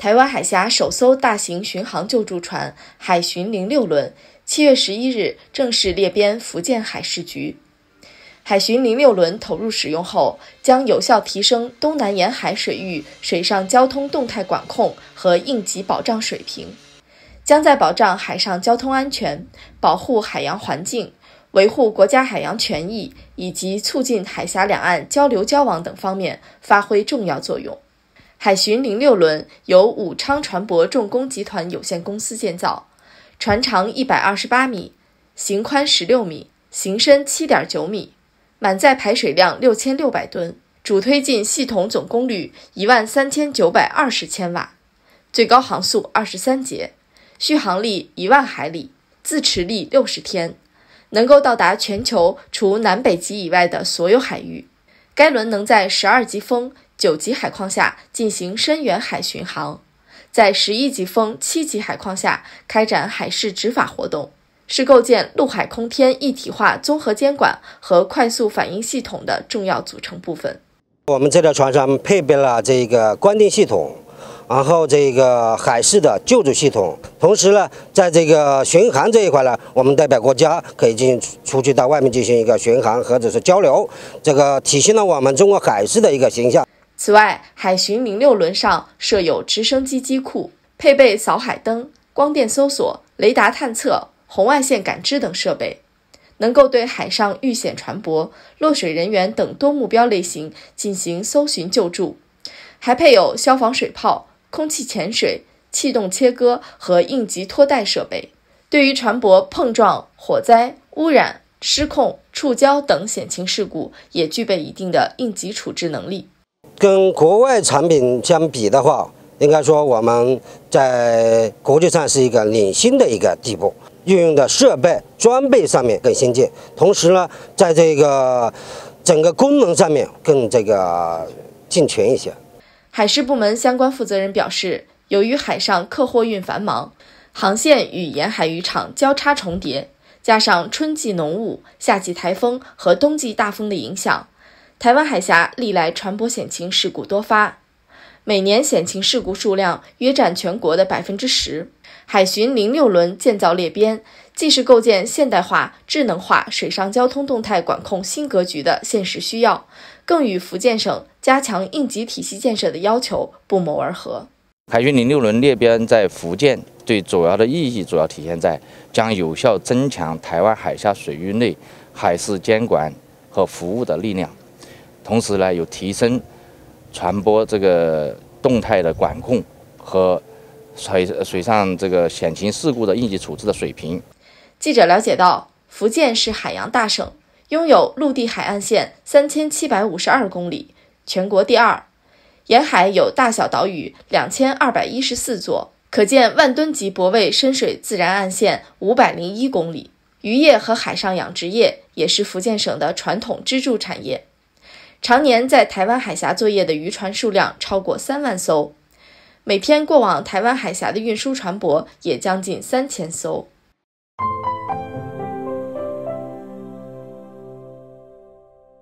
台湾海峡首艘大型巡航救助船“海巡零六轮”七月十一日正式列编福建海事局。海巡零六轮投入使用后，将有效提升东南沿海水域水上交通动态管控和应急保障水平，将在保障海上交通安全、保护海洋环境、维护国家海洋权益以及促进海峡两岸交流交往等方面发挥重要作用。海巡零六轮由武昌船舶重工集团有限公司建造，船长一百二十八米，型宽十六米，型深七点九米，满载排水量六千六百吨，主推进系统总功率一万三千九百二十千瓦，最高航速二十三节，续航力一万海里，自持力六十天，能够到达全球除南北极以外的所有海域。该轮能在十二级风。九级海况下进行深远海巡航，在十一级风七级海况下开展海事执法活动，是构建陆海空天一体化综合监管和快速反应系统的重要组成部分。我们这条船上配备了这个光电系统，然后这个海事的救助系统，同时呢，在这个巡航这一块呢，我们代表国家可以进行出去到外面进行一个巡航或者是交流，这个体现了我们中国海事的一个形象。此外，海巡零六轮上设有直升机机库，配备扫海灯、光电搜索、雷达探测、红外线感知等设备，能够对海上遇险船舶、落水人员等多目标类型进行搜寻救助。还配有消防水炮、空气潜水、气动切割和应急拖带设备，对于船舶碰撞、火灾、污染、失控、触礁等险情事故，也具备一定的应急处置能力。跟国外产品相比的话，应该说我们在国际上是一个领先的一个地步，运用的设备装备上面更先进，同时呢，在这个整个功能上面更这个健全一些。海事部门相关负责人表示，由于海上客货运繁忙，航线与沿海渔场交叉重叠，加上春季浓雾、夏季台风和冬季大风的影响。台湾海峡历来船舶险情事故多发，每年险情事故数量约占全国的百分之十。海巡零六轮建造列编，既是构建现代化、智能化水上交通动态管控新格局的现实需要，更与福建省加强应急体系建设的要求不谋而合。海巡零六轮列编在福建最主要的意义，主要体现在将有效增强台湾海峡水域内海事监管和服务的力量。同时呢，有提升传播这个动态的管控和水水上这个险情事故的应急处置的水平。记者了解到，福建是海洋大省，拥有陆地海岸线三千七百五十二公里，全国第二。沿海有大小岛屿两千二百一十四座，可见万吨级泊位深水自然岸线五百零一公里。渔业和海上养殖业也是福建省的传统支柱产业。常年在台湾海峡作业的渔船数量超过三万艘，每天过往台湾海峡的运输船舶也将近三千艘。